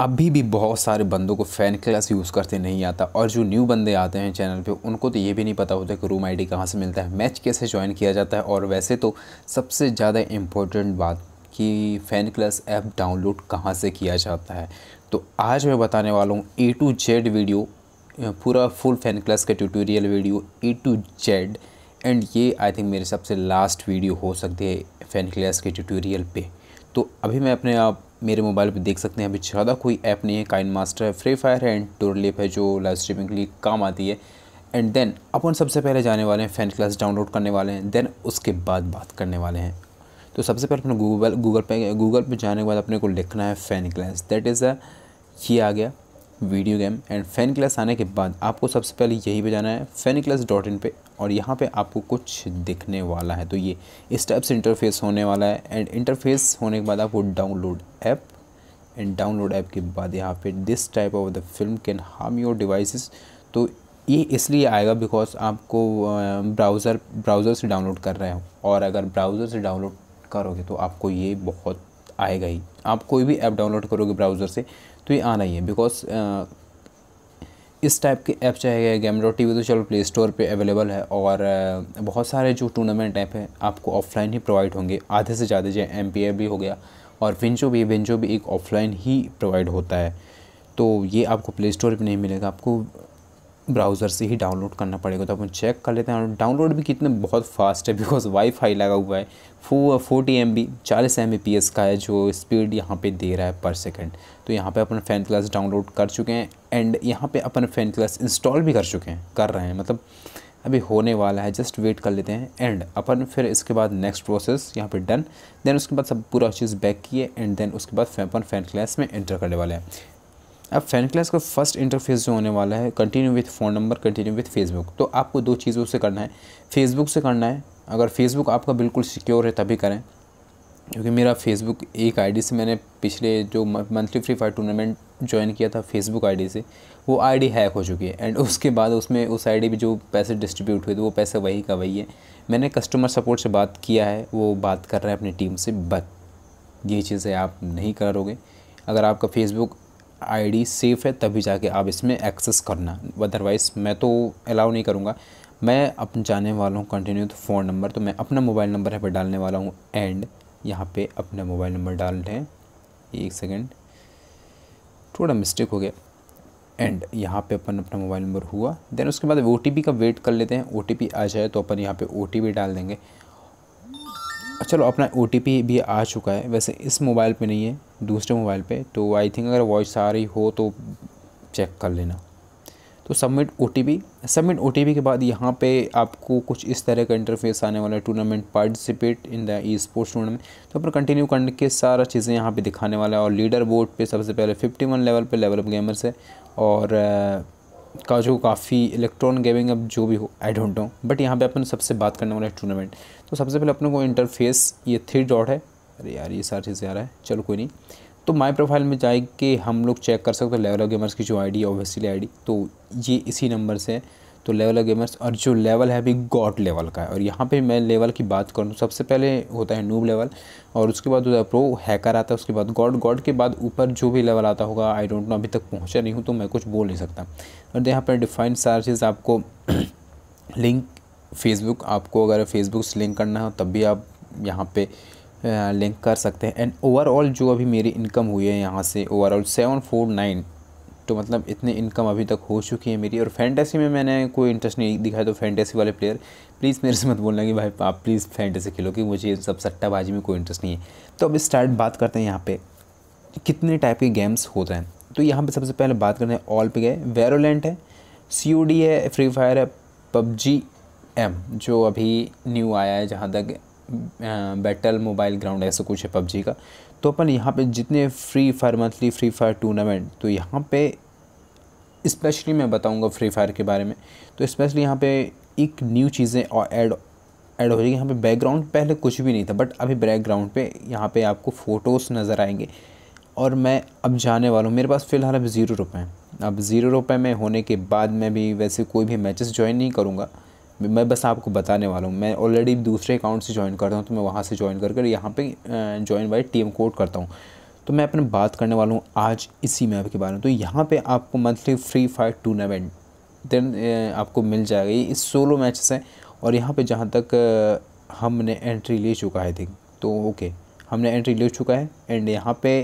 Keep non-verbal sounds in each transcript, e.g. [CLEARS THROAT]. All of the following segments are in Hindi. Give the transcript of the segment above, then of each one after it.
अभी भी बहुत सारे बंदों को फ़ैन क्लास यूज़ करते नहीं आता और जो न्यू बंदे आते हैं चैनल पे उनको तो ये भी नहीं पता होता कि रूम आईडी कहाँ से मिलता है मैच कैसे ज्वाइन किया जाता है और वैसे तो सबसे ज़्यादा इम्पोर्टेंट बात कि फ़ैन क्लास ऐप डाउनलोड कहाँ से किया जाता है तो आज मैं बताने वाला हूँ ए टू जेड वीडियो पूरा फुल फ़ैन क्लास का tutorial video A to Z and ये आई थिंक मेरे सबसे लास्ट वीडियो हो सकती है फ़ैन क्लास के ट्यूटोरियल पे तो अभी मैं अपने आप मेरे मोबाइल पर देख सकते हैं अभी ज़्यादा कोई ऐप नहीं है काइन मास्टर है फ्री फायर है एंड टोरलिप है जो लाइव स्ट्रीमिंग के लिए काम आती है एंड देन अपन सबसे पहले जाने वाले हैं फैन क्लास डाउनलोड करने वाले हैं देन उसके बाद बात करने वाले हैं तो सबसे पहले अपने गूगल गूगल पे गूगल पे जाने के बाद अपने को लिखना है fan class that is a ये आ गया video game and fan class आने के बाद आपको सबसे पहले यही पे जाना है फैन क्लास डॉट इन पर और यहाँ पे आपको कुछ दिखने वाला है तो ये इस टाइप से इंटरफेस होने वाला है एंड इंटरफेस होने के बाद आपको download app and download app के बाद यहाँ पे this type of the film can harm your devices तो ये इसलिए आएगा बिकॉज आपको ब्राउज़र ब्राउज़र से डाउनलोड कर रहे हो और अगर ब्राउज़र से डाउनलोड करोगे तो आपको ये बहुत आएगा ही आप कोई भी ऐप डाउनलोड करोगे ब्राउज़र से तो ये आना ही है बिकॉज इस टाइप के ऐप चाहे गए डॉट टी वी तो चलो प्ले स्टोर पर अवेलेबल है और बहुत सारे जो टूर्नामेंट ऐप हैं आपको ऑफलाइन ही प्रोवाइड होंगे आधे से ज़्यादा जैसे एम पी भी हो गया और विंजो भी विंजो भी एक ऑफलाइन ही प्रोवाइड होता है तो ये आपको प्ले स्टोर पर नहीं मिलेगा आपको ब्राउज़र से ही डाउनलोड करना पड़ेगा तो अपन चेक कर लेते हैं और डाउनलोड भी कितने बहुत फास्ट है बिकॉज वाईफाई लगा हुआ है फो फोर्टी एम बी चालीस एम पी एस का है जो स्पीड यहाँ पे दे रहा है पर सेकंड तो यहाँ पे अपन फैन क्लास डाउनलोड कर चुके हैं एंड यहाँ पे अपन फैन क्लास इंस्टॉल भी कर चुके हैं कर रहे हैं मतलब अभी होने वाला है जस्ट वेट कर लेते हैं एंड अपन फिर इसके बाद नेक्स्ट प्रोसेस यहाँ पे डन देन उसके बाद सब पूरा चीज़ बैक किए एंड देन उसके बाद अपन फैन क्लास में एंटर करने वाले हैं अब फैन क्लास का फर्स्ट इंटरफेस जो होने वाला है continue with phone number continue with Facebook तो आपको दो चीज़ों से करना है फेसबुक से करना है अगर फेसबुक आपका बिल्कुल सिक्योर है तभी करें क्योंकि मेरा फेसबुक एक आईडी से मैंने पिछले जो monthly free fire tournament join किया था फेसबुक आईडी से वो आईडी हैक हो चुकी है एंड [LAUGHS] उसके बाद उसमें उस आईडी पे जो पैसे डिस्ट्रीब्यूट हुए थे वो पैसे वही का वही है मैंने कस्टमर सपोर्ट से बात किया है वो बात कर रहे हैं अपनी टीम से बट ये चीज़ें आप नहीं करोगे अगर आपका फेसबुक आईडी सेफ़ है तभी जाके आप इसमें एक्सेस करना अदरवाइज़ मैं तो अलाउ नहीं करूँगा मैं अपने जाने वाला हूँ कंटिन्यू तो फ़ोन नंबर तो मैं अपना मोबाइल नंबर यहाँ पर डालने वाला हूँ एंड यहाँ पे अपना मोबाइल नंबर डाल रहे हैं एक सेकेंड थोड़ा मिस्टेक हो गया एंड यहाँ पे अपन अपना मोबाइल नंबर हुआ देन उसके बाद ओ का वेट कर लेते हैं ओ आ जाए तो अपन यहाँ पर ओ डाल देंगे चलो अपना ओ भी आ चुका है वैसे इस मोबाइल पे नहीं है दूसरे मोबाइल पे तो आई थिंक अगर वॉइस आ रही हो तो चेक कर लेना तो सबमिट ओ सबमिट ओ के बाद यहाँ पे आपको कुछ इस तरह का इंटरफेस आने वाला है tournament participate in the e sports tournament तो अपना कंटिन्यू करने के सारा चीज़ें यहाँ पे दिखाने वाला है और लीडर बोर्ड पे सबसे पहले 51 लेवल पे लेवल ऑफ गेमर्स है और का जो काफ़ी इलेक्ट्रॉन गेमिंग अब जो भी हो आई डोंट नो बट यहाँ पे अपन सबसे बात करने वाला टूर्नामेंट तो सबसे पहले अपने को इंटरफेस ये थ्री डॉट है अरे यार ये सारी चीज़ें आ रहा है चलो कोई नहीं तो माय प्रोफाइल में जाए कि हम लोग चेक कर सकते हैं लेवल ऑफ गेमर्स की जो आईडी है ऑब्वियसली आई तो ये इसी नंबर से है तो लेवल ऑफ गेमर्स और जो लेवल है अभी गॉड लेवल का है और यहाँ पे मैं लेवल की बात करूँ सबसे पहले होता है नूब लेवल और उसके बाद होता है प्रो हैकर आता है उसके बाद गॉड गॉड के बाद ऊपर जो भी लेवल आता होगा आई डोंट नो अभी तक पहुँचा नहीं हूँ तो मैं कुछ बोल नहीं सकता और यहाँ पर डिफाइन चार्जेस आपको लिंक [CLEARS THROAT] फेसबुक आपको अगर फेसबुक से लिंक करना हो तब भी आप यहाँ पे लिंक कर सकते हैं एंड ओवरऑल जो अभी मेरी इनकम हुई है यहाँ से ओवरऑल सेवन फोर नाइन तो मतलब इतने इनकम अभी तक हो चुकी है मेरी और फैंटेसी में मैंने कोई इंटरेस्ट नहीं दिखाया तो फैंटेसी वाले प्लेयर प्लीज़ मेरे से मत बोलना कि भाई आप प्लीज़ फैंटेसी खेलो कि मुझे इन सब सट्टाबाजी में कोई इंटरेस्ट नहीं है तो अब स्टार्ट बात करते हैं यहाँ पर कितने टाइप के गेम्स होते हैं तो यहाँ पर सबसे पहले बात करते हैं ऑल पे गए वेरोलेंट है सी है फ्री फायर है पबजी एम जो अभी न्यू आया है जहाँ तक बैटल मोबाइल ग्राउंड ऐसा कुछ है पबजी का तो अपन यहाँ पे जितने free fire monthly free fire tournament तो यहाँ पे स्पेशली मैं बताऊँगा फ्री फायर के बारे में तो स्पेशली यहाँ पे एक न्यू चीज़ें और ऐड ऐड हो जाएगी यहाँ पे बैकग्राउंड पहले कुछ भी नहीं था बट अभी बैकग्राउंड पे यहाँ पे आपको फ़ोटोज़ नज़र आएंगे और मैं अब जाने वाला हूँ मेरे पास फ़िलहाल अब ज़ीरो रुपये हैं अब ज़ीरो रुपये में होने के बाद मैं भी वैसे कोई भी मैचेस ज्वाइन नहीं करूँगा मैं बस आपको बताने वाला हूँ मैं ऑलरेडी दूसरे अकाउंट से ज्वाइन करता हूँ तो मैं वहाँ से ज्वाइन कर कर यहाँ पर join by T M code करता हूँ तो मैं अपने बात करने वाला हूँ आज इसी मैप के बारे में तो यहाँ पे आपको monthly free fire tournament then आपको मिल जाएगा ये इस सोलो मैचेस हैं और यहाँ पे जहाँ तक हमने एंट्री ले चुका है थिंक तो ओके हमने एंट्री ले चुका है एंड यहाँ पे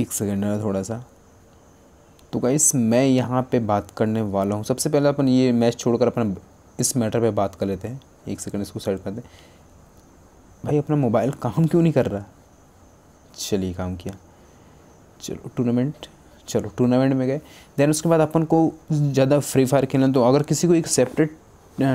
एक सेकेंड थोड़ा सा तो गाइस मैं यहाँ पे बात करने वाला हूँ सबसे पहले अपन ये मैच छोड़कर अपन इस मैटर पे बात कर लेते हैं एक सेकंड इसको सेट कर दें भाई अपना मोबाइल काम क्यों नहीं कर रहा चलिए काम किया चलो टूर्नामेंट चलो टूर्नामेंट में गए देन उसके बाद अपन को ज़्यादा फ्री फायर खेलना तो अगर किसी को एक सेपरेट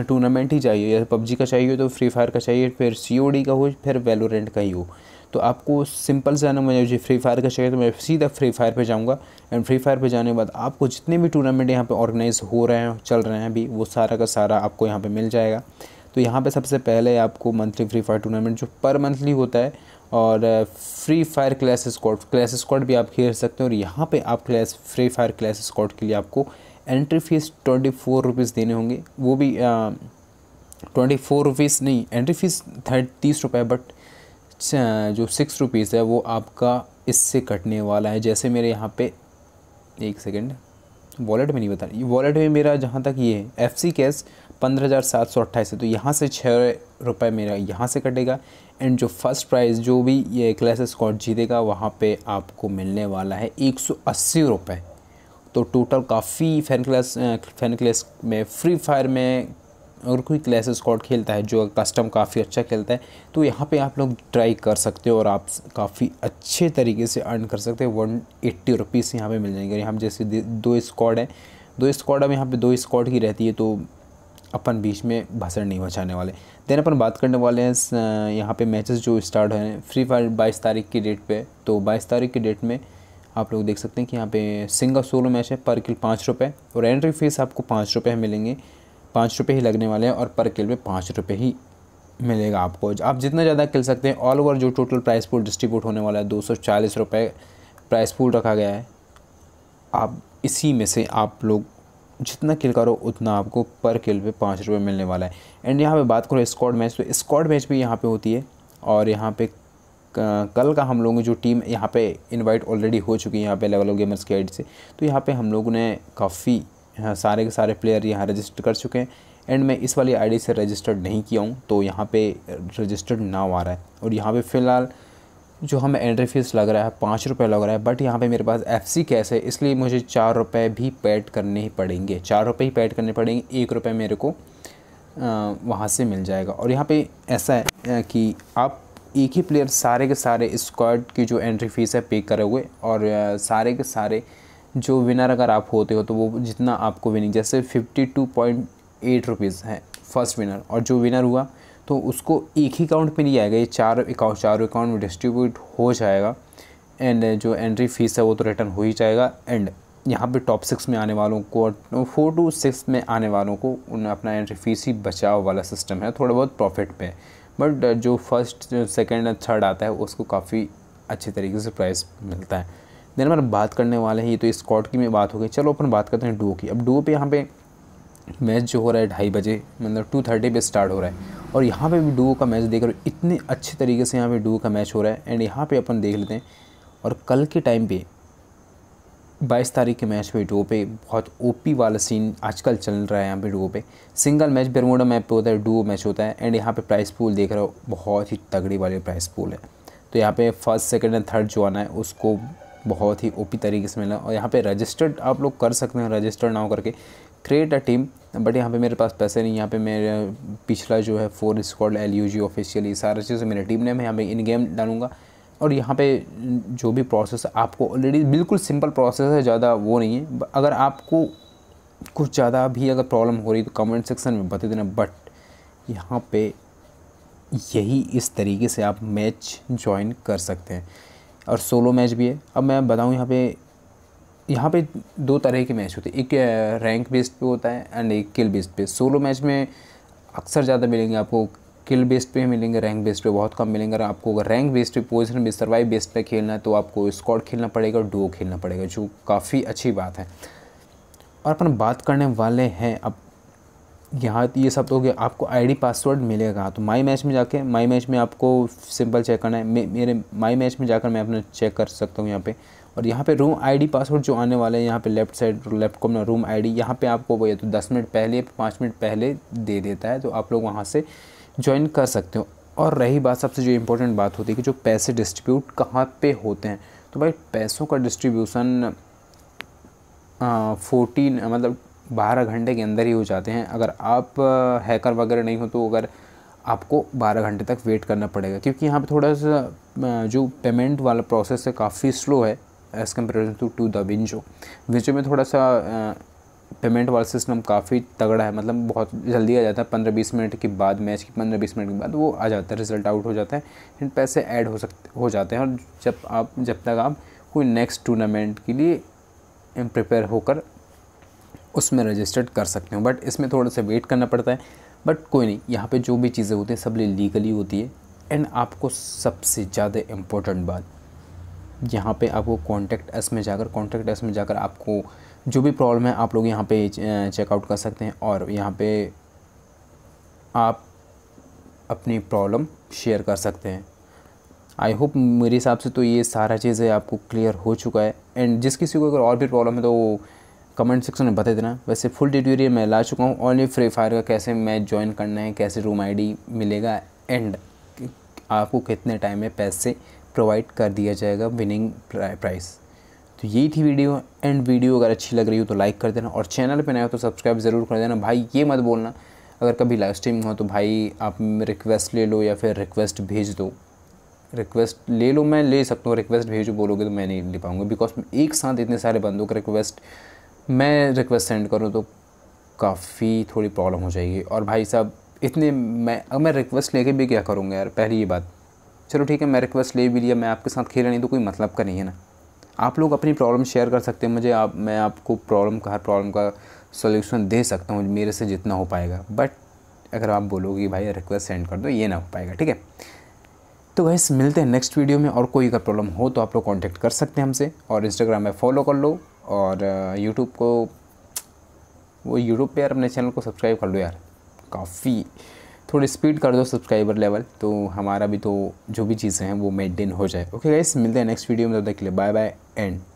टूर्नामेंट ही चाहिए या पबजी का चाहिए तो फ्री फायर का चाहिए फिर सी का हो फिर वेलोरेंट का ही हो तो आपको सिंपल से आना मुझे फ्री फायर का चाहिए तो मैं सीधा फ्री फायर पे जाऊँगा एंड फ्री फायर पे जाने के बाद आपको जितने भी टूर्नामेंट यहाँ पे ऑर्गेनाइज़ हो रहे हैं चल रहे हैं अभी वो सारा का सारा आपको यहाँ पे मिल जाएगा तो यहाँ पे सबसे पहले आपको मंथली फ्री फायर टूर्नामेंट जो पर मंथली होता है और free fire clash squad clash squad भी आप खेल सकते हैं और यहाँ पर आप clash free fire clash squad के लिए आपको entry fees twenty four rupees देने होंगे वो भी ट्वेंटी फोर रुपीज़ नहीं एंट्री फीस थर्ट तीस रुपये बट जो सिक्स रुपीज़ है वो आपका इससे कटने वाला है जैसे मेरे यहाँ पे एक सेकेंड वॉलेट में नहीं बता रही वॉलेट में मेरा जहाँ तक ये है एफ सी कैश पंद्रह हज़ार सात सौ अट्ठाईस है तो यहाँ से छः रुपये मेरा यहाँ से कटेगा एंड जो फर्स्ट प्राइज़ जो भी ये क्लास स्कॉट जीतेगा वहाँ पे आपको मिलने वाला है एक सौ अस्सी रुपये तो टोटल काफ़ी फैन क्लास फैन क्लास में फ्री फायर में और कोई क्लैश स्कॉट खेलता है जो कस्टम काफ़ी अच्छा खेलता है तो यहाँ पे आप लोग ट्राई कर सकते हो और आप काफ़ी अच्छे तरीके से अर्न कर सकते हैं वन एट्टी रुपीज़ यहाँ पर मिल जाएंगे यहाँ जैसे दो स्कॉड है दो स्कॉड अब यहाँ पर दो स्कॉड की रहती है तो अपन बीच में भसड़ नहीं बचाने वाले देन अपन बात करने वाले हैं यहाँ पे मैचेस जो स्टार्ट हैं फ्री फायर बाईस तारीख की डेट पे तो बाईस तारीख की डेट में आप लोग देख सकते हैं कि यहाँ पे सिंगल सोलो मैच है पर किल पाँच रुपये और एंट्री फीस आपको पाँच रुपये मिलेंगे पाँच रुपये ही लगने वाले हैं और पर किल पर पाँच रुपये ही मिलेगा आपको आप जितना ज़्यादा किल सकते हैं ऑल ओवर जो टोटल प्राइस पूल डिस्ट्रीब्यूट होने वाला है दो सौ चालीस रुपये प्राइस पूल रखा गया है आप इसी में से आप लोग जितना किल करो उतना आपको पर किल पे पाँच रुपये मिलने वाला है एंड यहाँ पर बात करो स्कॉड मैच तो स्कॉड मैच भी यहाँ पर होती है और यहाँ पर कल का हम लोगों की जो टीम यहाँ पे इनवाइट ऑलरेडी हो चुकी है यहाँ पे अलग अलग गेमर्स के एड से तो यहाँ पे हम लोगों ने काफ़ी यहाँ सारे के सारे प्लेयर यहाँ रजिस्टर कर चुके हैं एंड मैं इस वाली आईडी से रजिस्टर्ड नहीं किया हूँ तो यहाँ पे रजिस्टर्ड ना आ रहा है और यहाँ पे फ़िलहाल जो हमें एंट्री फीस लग रहा है पाँच रुपये लग रहा है बट यहाँ पे मेरे पास एफ सी है इसलिए मुझे चार रुपये भी पैड करने ही पड़ेंगे चार रुपये ही पैड करने पड़ेंगे एक रुपये मेरे को वहाँ से मिल जाएगा और यहाँ पर ऐसा है कि आप एक ही प्लेयर सारे के सारे स्क्वाड की जो एंट्री फीस है पे करे हुए और सारे के सारे जो विनर अगर आप होते हो तो वो जितना आपको विनिंग जैसे fifty two point eight rupees है फर्स्ट विनर और जो विनर हुआ तो उसको एक ही अकाउंट पे नहीं आएगा ये चार अकाउंट चारों अकाउंट में डिस्ट्रीब्यूट हो जाएगा एंड जो एंट्री फीस है वो तो रिटर्न हो ही जाएगा एंड यहाँ पे टॉप सिक्स में आने वालों को और फोर टू सिक्स में आने वालों को उन अपना एंट्री फीस ही बचाव वाला सिस्टम है थोड़ा बहुत प्रॉफिट पे बट जो फर्स्ट सेकेंड थर्ड आता है उसको काफ़ी अच्छे तरीके से प्राइस मिलता है देन अपन बात करने वाले हैं ये तो स्कॉट की में बात हो गई चलो अपन बात करते हैं डुओ की अब डुओ पे यहाँ पे मैच जो हो रहा है ढाई बजे मतलब टू थर्टी पे स्टार्ट हो रहा है और यहाँ पे भी डुओ का मैच देख रहे हो इतने अच्छे तरीके से यहाँ पे डुओ का मैच हो रहा है एंड यहाँ पे अपन देख लेते हैं और कल के टाइम पे बाईस तारीख के मैच पे डुओ पे बहुत ओपी वाला सीन आजकल चल रहा है यहाँ पे डुओ पे सिंगल मैच बेरमोडा मैप पे होता है डुओ मैच होता है एंड यहाँ पे प्राइस पूल देख रहे हो बहुत ही तगड़ी वाली प्राइस पूल है तो यहाँ पे फर्स्ट सेकेंड एंड थर्ड जो आना है उसको बहुत ही ओपी तरीके से मिला और यहाँ पे रजिस्टर्ड आप लोग कर सकते हैं रजिस्टर्ड ना करके क्रिएट अ टीम बट यहाँ पे मेरे पास पैसे नहीं यहाँ पे मेरा पिछला जो है four squad L U G officially सारा चीज़ें मेरे टीम ने मैं यहाँ पे इन गेम डालूंगा और यहाँ पे जो भी प्रोसेस आपको ऑलरेडी बिल्कुल सिंपल प्रोसेस है ज़्यादा वो नहीं है अगर आपको कुछ ज़्यादा भी अगर प्रॉब्लम हो रही तो कमेंट सेक्शन में बता देना बट यहाँ पे यही इस तरीके से आप मैच ज्वाइन कर सकते हैं और सोलो मैच भी है अब मैं बताऊँ यहाँ पे यहाँ पे दो तरह के मैच होते हैं एक रैंक बेस्ड पे होता है एंड एक किल बेस्ड पे सोलो मैच में अक्सर ज़्यादा मिलेंगे आपको किल बेस्ड पे मिलेंगे रैंक बेस्ड पे बहुत कम मिलेंगे अगर आपको अगर रैंक बेस्ड पे पोजिशन बेस्ड सर्वाइव बेस्ड पे खेलना है तो आपको स्कॉड खेलना पड़ेगा और डुओ खेलना पड़ेगा जो काफ़ी अच्छी बात है और अपन बात करने वाले हैं अब यहाँ ये सब तो हो गया आपको आईडी पासवर्ड मिलेगा तो माई मैच में जाके माई मैच में आपको सिंपल चेक करना है मे, मेरे माई मैच में जाकर मैं अपना चेक कर सकता हूँ यहाँ पे और यहाँ पे रूम आईडी पासवर्ड जो आने वाला है यहाँ पे लेफ्ट साइड लेफ्ट को अपना रूम आईडी यहाँ पर आपको वो या तो दस मिनट पहले पाँच मिनट पहले दे देता है तो आप लोग वहाँ से ज्वाइन कर सकते हो और रही बात सबसे जो इम्पोर्टेंट बात होती है कि जो पैसे डिस्ट्रीब्यूट कहाँ पर होते हैं तो भाई पैसों का डिस्ट्रीब्यूसन फोर्टीन मतलब बारह घंटे के अंदर ही हो जाते हैं अगर आप हैकर वगैरह नहीं हो तो अगर आपको 12 घंटे तक वेट करना पड़ेगा क्योंकि यहाँ पे थोड़ा सा जो पेमेंट वाला प्रोसेस है काफ़ी स्लो है as comparison to to the WinZO WinZO में थोड़ा सा पेमेंट वाला सिस्टम काफ़ी तगड़ा है मतलब बहुत जल्दी आ जाता है पंद्रह बीस मिनट के बाद मैच के पंद्रह बीस मिनट के बाद वो आ जाता है रिजल्ट आउट हो जाता है एंड पैसे ऐड हो सकते हो जाते हैं और जब आप जब तक आप कोई नेक्स्ट टूर्नामेंट के लिए प्रिपेयर होकर उसमें रजिस्टर्ड कर सकते हो बट इसमें थोड़ा सा वेट करना पड़ता है बट कोई नहीं यहाँ पे जो भी चीज़ें होती हैं सब लीगली होती है एंड आपको सबसे ज़्यादा इम्पोर्टेंट बात यहाँ पे आपको कॉन्टैक्ट एस में जाकर कॉन्टैक्ट एस में जाकर आपको जो भी प्रॉब्लम है आप लोग यहाँ पे चेकआउट कर सकते हैं और यहाँ पे आप अपनी प्रॉब्लम शेयर कर सकते हैं आई होप मेरे हिसाब से तो ये सारा चीज़ें आपको क्लियर हो चुका है एंड जिस किसी को अगर और भी प्रॉब्लम है तो वो कमेंट सेक्शन में बता देना वैसे फुल ट्यूटोरियल मैं ला चुका हूँ ऑनली फ्री फायर का कैसे मैच ज्वाइन करना है कैसे रूम आईडी मिलेगा एंड आपको कितने टाइम में पैसे प्रोवाइड कर दिया जाएगा विनिंग प्राइस तो यही थी वीडियो एंड वीडियो अगर अच्छी लग रही हो तो लाइक कर देना और चैनल पर नया हो तो सब्सक्राइब ज़रूर कर देना भाई ये मत बोलना अगर कभी लाइव स्ट्रीम हो तो भाई आप रिक्वेस्ट ले लो या फिर रिक्वेस्ट भेज दो रिक्वेस्ट ले लो मैं ले सकता हूँ रिक्वेस्ट भेजो बोलोगे तो मैं नहीं ले पाऊँगा बिकॉज एक साथ इतने सारे बंदों का रिक्वेस्ट मैं रिक्वेस्ट सेंड करूँ तो काफ़ी थोड़ी प्रॉब्लम हो जाएगी और भाई साहब इतने मैं अब मैं रिक्वेस्ट लेके भी क्या करूँगा यार पहली ये बात चलो ठीक है मैं रिक्वेस्ट ले भी लिया मैं आपके साथ खेला नहीं तो कोई मतलब का नहीं है ना आप लोग अपनी प्रॉब्लम शेयर कर सकते हैं मुझे आप मैं आपको प्रॉब्लम का हर प्रॉब्लम का सोल्यूशन दे सकता हूँ मेरे से जितना हो पाएगा बट अगर आप बोलोगे भाई रिक्वेस्ट सेंड कर दो ये ना हो पाएगा ठीक है तो वैसे मिलते हैं नेक्स्ट वीडियो में और कोई का प्रॉब्लम हो तो आप लोग कॉन्टैक्ट कर सकते हैं हमसे और इंस्टाग्राम में फॉलो कर लो और यूट्यूब को वो यूट्यूब पे यार अपने चैनल को सब्सक्राइब कर लो यार काफ़ी थोड़ी स्पीड कर दो सब्सक्राइबर लेवल तो हमारा भी तो जो भी चीज़ें हैं वो मेंटेन हो जाए ओके गाइस मिलते हैं नेक्स्ट वीडियो में तब तक के लिए बाय बाय एंड